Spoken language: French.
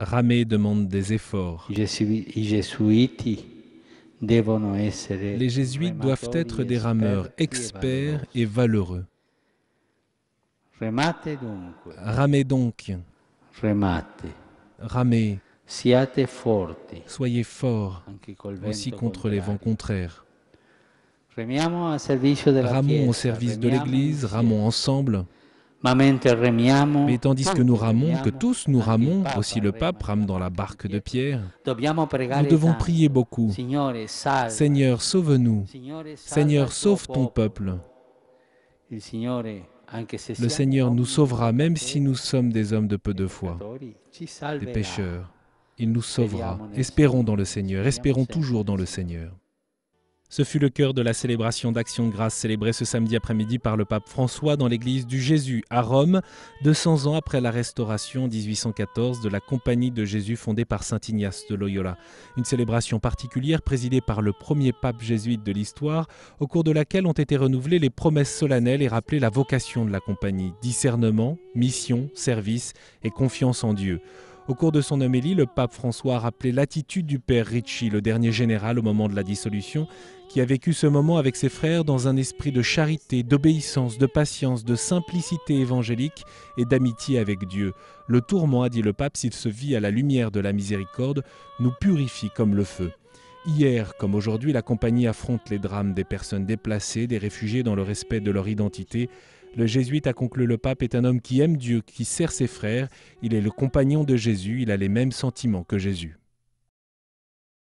Ramer demande des efforts. les jésuites doivent être des rameurs e experts et valeureux. Ramez donc. Ramez. Soyez forts, aussi contre les vents contraires. Ramons au service de l'Église, ramons ensemble. Mais tandis que nous ramons, que tous nous ramons, aussi le pape rame dans la barque de Pierre, nous devons prier beaucoup. Seigneur, sauve-nous. Seigneur, sauve ton peuple. Le Seigneur nous sauvera même si nous sommes des hommes de peu de foi, des pécheurs. Il nous sauvera. Espérons dans le Seigneur, espérons toujours dans le Seigneur. Ce fut le cœur de la célébration d'Action de grâce célébrée ce samedi après-midi par le pape François dans l'église du Jésus à Rome, 200 ans après la restauration 1814 de la Compagnie de Jésus fondée par saint Ignace de Loyola. Une célébration particulière présidée par le premier pape jésuite de l'histoire, au cours de laquelle ont été renouvelées les promesses solennelles et rappelées la vocation de la Compagnie discernement, mission, service et confiance en Dieu. Au cours de son homélie, le pape François a rappelé l'attitude du père Ricci, le dernier général au moment de la dissolution, qui a vécu ce moment avec ses frères dans un esprit de charité, d'obéissance, de patience, de simplicité évangélique et d'amitié avec Dieu. Le tourment, a dit le pape, s'il se vit à la lumière de la miséricorde, nous purifie comme le feu. Hier comme aujourd'hui, la compagnie affronte les drames des personnes déplacées, des réfugiés dans le respect de leur identité le jésuite a conclu le pape est un homme qui aime Dieu, qui sert ses frères, il est le compagnon de Jésus, il a les mêmes sentiments que Jésus.